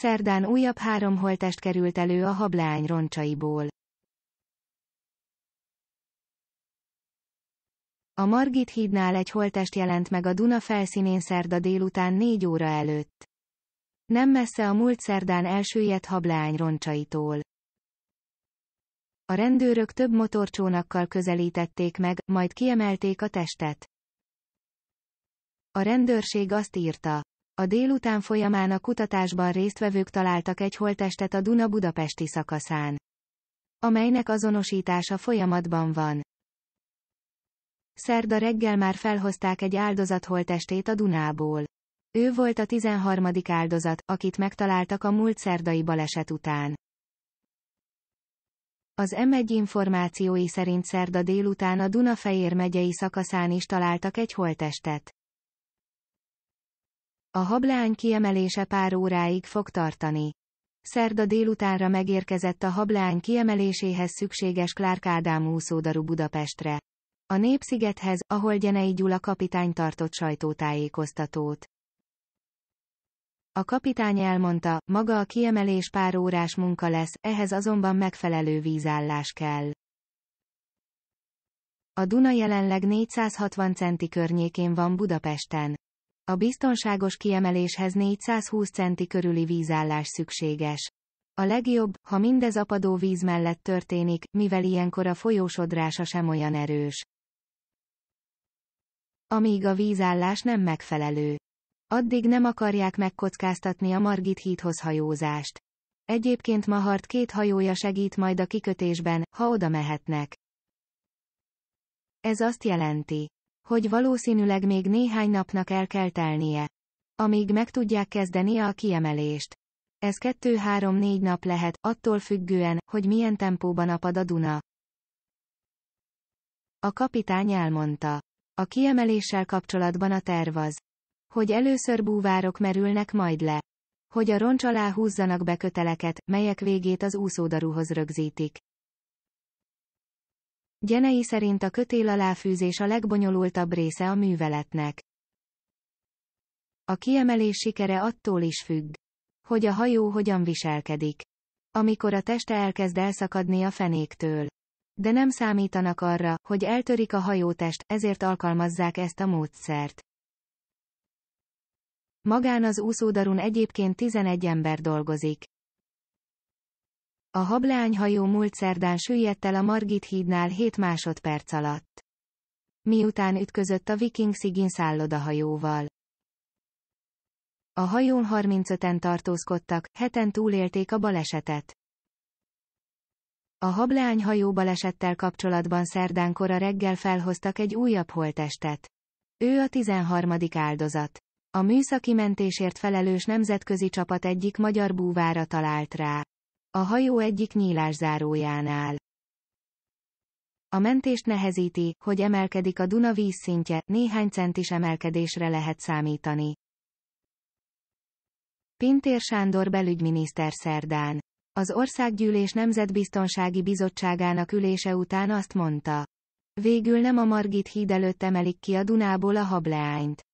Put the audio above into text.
Szerdán újabb három holtest került elő a hableány roncsaiból. A Margit hídnál egy holtest jelent meg a Duna felszínén szerda délután 4 óra előtt. Nem messze a múlt szerdán elsüllyedt hableány roncsaitól. A rendőrök több motorcsónakkal közelítették meg, majd kiemelték a testet. A rendőrség azt írta. A délután folyamán a kutatásban résztvevők találtak egy holtestet a Duna-Budapesti szakaszán, amelynek azonosítása folyamatban van. Szerda reggel már felhozták egy áldozat holtestét a Dunából. Ő volt a 13. áldozat, akit megtaláltak a múlt szerdai baleset után. Az M1 információi szerint szerda délután a Dunafejér megyei szakaszán is találtak egy holtestet. A hableány kiemelése pár óráig fog tartani. Szerda délutánra megérkezett a hableány kiemeléséhez szükséges Klárk Ádám úszódarú Budapestre. A Népszigethez, ahol Gyenei Gyula kapitány tartott sajtótájékoztatót. A kapitány elmondta, maga a kiemelés pár órás munka lesz, ehhez azonban megfelelő vízállás kell. A Duna jelenleg 460 centi környékén van Budapesten. A biztonságos kiemeléshez 420 centi körüli vízállás szükséges. A legjobb, ha mindez apadó víz mellett történik, mivel ilyenkor a folyósodrása sem olyan erős. Amíg a vízállás nem megfelelő. Addig nem akarják megkockáztatni a Margit híthoz hajózást. Egyébként Mahart két hajója segít majd a kikötésben, ha oda mehetnek. Ez azt jelenti, hogy valószínűleg még néhány napnak el kell telnie. Amíg meg tudják kezdeni a kiemelést. Ez 2-3-4 nap lehet, attól függően, hogy milyen tempóban apad a Duna. A kapitány elmondta. A kiemeléssel kapcsolatban a terv az, hogy először búvárok merülnek majd le, hogy a roncs alá húzzanak be köteleket, melyek végét az úszódaruhoz rögzítik. Gyenei szerint a kötél aláfűzés a legbonyolultabb része a műveletnek. A kiemelés sikere attól is függ, hogy a hajó hogyan viselkedik. Amikor a teste elkezd elszakadni a fenéktől. De nem számítanak arra, hogy eltörik a hajótest, ezért alkalmazzák ezt a módszert. Magán az úszódarun egyébként 11 ember dolgozik. A hablányhajó múlt szerdán süllyedt el a Margit hídnál 7 másodperc alatt. Miután ütközött a Viking Sigin szállodahajóval. A hajón 35-en tartózkodtak, heten túlélték a balesetet. A hablányhajó balesettel kapcsolatban kora reggel felhoztak egy újabb holtestet. Ő a 13. áldozat. A műszaki mentésért felelős nemzetközi csapat egyik magyar búvára talált rá. A hajó egyik nyílászárójánál. A mentést nehezíti, hogy emelkedik a Duna vízszintje, néhány centis emelkedésre lehet számítani. Pintér Sándor belügyminiszter szerdán. Az Országgyűlés Nemzetbiztonsági Bizottságának ülése után azt mondta. Végül nem a Margit híd előtt emelik ki a Dunából a hableányt.